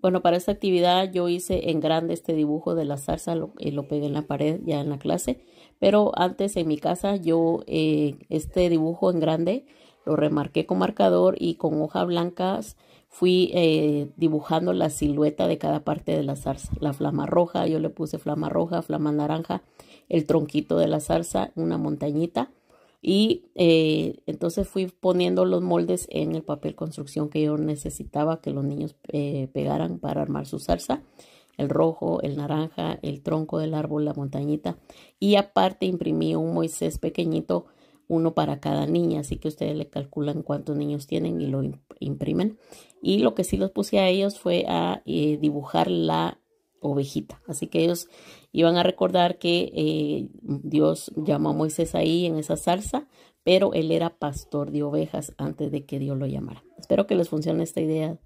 Bueno, para esta actividad yo hice en grande este dibujo de la zarza, lo, eh, lo pegué en la pared ya en la clase, pero antes en mi casa yo eh, este dibujo en grande lo remarqué con marcador y con hojas blancas fui eh, dibujando la silueta de cada parte de la zarza. La flama roja, yo le puse flama roja, flama naranja, el tronquito de la zarza, una montañita y eh, entonces fui poniendo los moldes en el papel construcción que yo necesitaba que los niños eh, pegaran para armar su salsa. El rojo, el naranja, el tronco del árbol, la montañita. Y aparte imprimí un Moisés pequeñito, uno para cada niña. Así que ustedes le calculan cuántos niños tienen y lo imprimen. Y lo que sí los puse a ellos fue a eh, dibujar la ovejita. Así que ellos iban a recordar que eh, Dios llamó a Moisés ahí en esa salsa, pero él era pastor de ovejas antes de que Dios lo llamara. Espero que les funcione esta idea